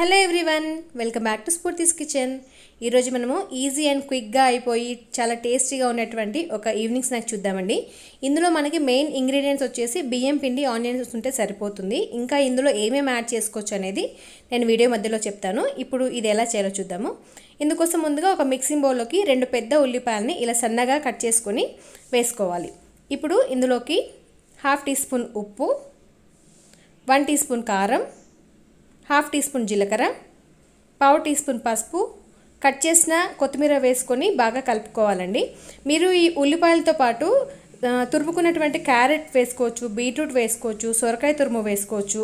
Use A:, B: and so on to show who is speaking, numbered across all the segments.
A: hello everyone welcome back to Spoorthi's kitchen ఈరోజు మనము easy and క్విక్గా అయిపోయి చాలా టేస్టీగా ఉన్నటువంటి ఒక ఈవినింగ్ స్నాక్ చూద్దామండి ఇందులో మనకి మెయిన్ ఇంగ్రీడియంట్స్ వచ్చేసి బియ్యం పిండి ఆనియన్స్ ఉంటే సరిపోతుంది ఇంకా ఇందులో ఏమేమి యాడ్ చేసుకోవచ్చు అనేది నేను వీడియో మధ్యలో చెప్తాను ఇప్పుడు ఇది ఎలా చేయాలో చూద్దాము ఇందుకోసం ముందుగా ఒక మిక్సింగ్ బౌల్లోకి రెండు పెద్ద ఉల్లిపాయలని ఇలా సన్నగా కట్ చేసుకొని వేసుకోవాలి ఇప్పుడు ఇందులోకి హాఫ్ టీ స్పూన్ ఉప్పు వన్ టీ స్పూన్ కారం హాఫ్ టీ స్పూన్ జీలకర్ర పావు టీ స్పూన్ పసుపు కట్ చేసిన కొత్తిమీర వేసుకొని బాగా కలుపుకోవాలండి మీరు ఈ ఉల్లిపాయలతో పాటు తురుముకున్నటువంటి క్యారెట్ వేసుకోవచ్చు బీట్రూట్ వేసుకోవచ్చు సొరకాయ తురుము వేసుకోవచ్చు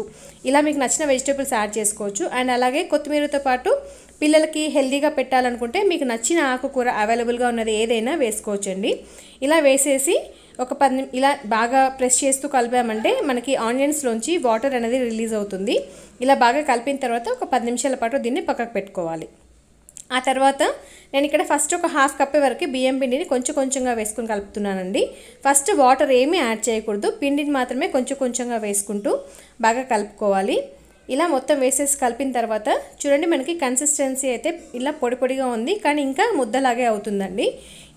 A: ఇలా మీకు నచ్చిన వెజిటేబుల్స్ యాడ్ చేసుకోవచ్చు అండ్ అలాగే కొత్తిమీరతో పాటు పిల్లలకి హెల్దీగా పెట్టాలనుకుంటే మీకు నచ్చిన ఆకుకూర అవైలబుల్గా ఉన్నది ఏదైనా వేసుకోవచ్చండి ఇలా వేసేసి ఒక పది ఇలా బాగా ప్రెస్ చేస్తూ కలిపామంటే మనకి ఆనియన్స్లోంచి వాటర్ అనేది రిలీజ్ అవుతుంది ఇలా బాగా కలిపిన తర్వాత ఒక పది నిమిషాల పాటు దీన్ని పక్కకు పెట్టుకోవాలి ఆ తర్వాత నేను ఇక్కడ ఫస్ట్ ఒక హాఫ్ కప్ వరకు బియ్యం పిండిని కొంచెం కొంచెంగా వేసుకుని కలుపుతున్నానండి ఫస్ట్ వాటర్ ఏమీ యాడ్ చేయకూడదు పిండిని మాత్రమే కొంచెం కొంచెంగా వేసుకుంటూ బాగా కలుపుకోవాలి ఇలా మొత్తం వేసేసి కలిపిన తర్వాత చూడండి మనకి కన్సిస్టెన్సీ అయితే ఇలా పొడి పొడిగా ఉంది కానీ ఇంకా ముద్దలాగే అవుతుందండి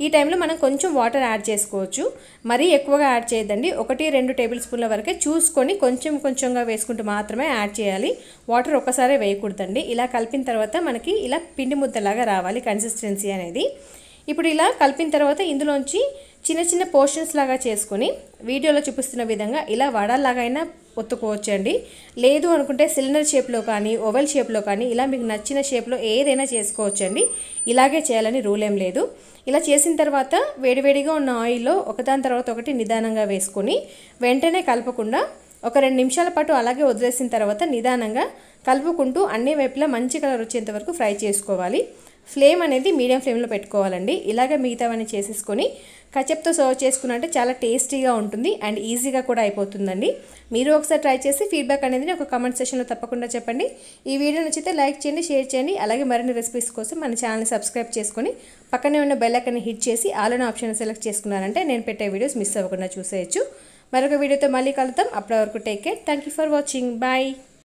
A: ఈ టైంలో మనం కొంచెం వాటర్ యాడ్ చేసుకోవచ్చు మరీ ఎక్కువగా యాడ్ చేయొద్దండి ఒకటి రెండు టేబుల్ స్పూన్ల వరకే చూసుకొని కొంచెం కొంచెంగా వేసుకుంటూ మాత్రమే యాడ్ చేయాలి వాటర్ ఒక్కసారే వేయకూడదండి ఇలా కలిపిన తర్వాత మనకి ఇలా పిండి ముద్దలాగా రావాలి కన్సిస్టెన్సీ అనేది ఇప్పుడు ఇలా కలిపిన తర్వాత ఇందులోంచి చిన్న చిన్న పోర్షన్స్ లాగా చేసుకొని వీడియోలో చూపిస్తున్న విధంగా ఇలా వడలాగైనా ఒత్తుకోవచ్చండి లేదు అనుకుంటే సిలిండర్ షేప్లో కానీ ఓవెల్ షేప్లో కానీ ఇలా మీకు నచ్చిన షేప్లో ఏదైనా చేసుకోవచ్చండి ఇలాగే చేయాలని రూల్ ఏం లేదు ఇలా చేసిన తర్వాత వేడివేడిగా ఉన్న ఆయిల్లో ఒకదాని తర్వాత ఒకటి నిదానంగా వేసుకొని వెంటనే కలపకుండా ఒక రెండు నిమిషాల పాటు అలాగే వదిలేసిన తర్వాత నిదానంగా కలుపుకుంటూ అన్ని వైపులా మంచి కలర్ వచ్చేంత వరకు ఫ్రై చేసుకోవాలి ఫ్లేమ్ అనేది మీడియం ఫ్లేమ్లో పెట్టుకోవాలండి ఇలాగ మిగతావన్నీ చేసేసుకొని కచప్తో సర్వ్ చేసుకున్నట్టే చాలా టేస్టీగా ఉంటుంది అండ్ ఈజీగా కూడా అయిపోతుందండి మీరు ఒకసారి ట్రై చేసి ఫీడ్బ్యాక్ అనేది ఒక కామెంట్ సెషన్లో తప్పకుండా చెప్పండి ఈ వీడియో నచ్చితే లైక్ చేయండి షేర్ చేయండి అలాగే మరిన్ని రెసిపీస్ కోసం మన ఛానల్ని సబ్స్క్రైబ్ చేసుకొని పక్కనే ఉన్న బెల్ హిట్ చేసి ఆలోన ఆప్షన్ సెలెక్ట్ చేసుకున్నారంటే నేను పెట్టే వీడియోస్ మిస్ అవ్వకుండా చూసేయచ్చు మరొక వీడియోతో మళ్ళీ కలుద్దాం అప్పటి వరకు take care thank for watching bye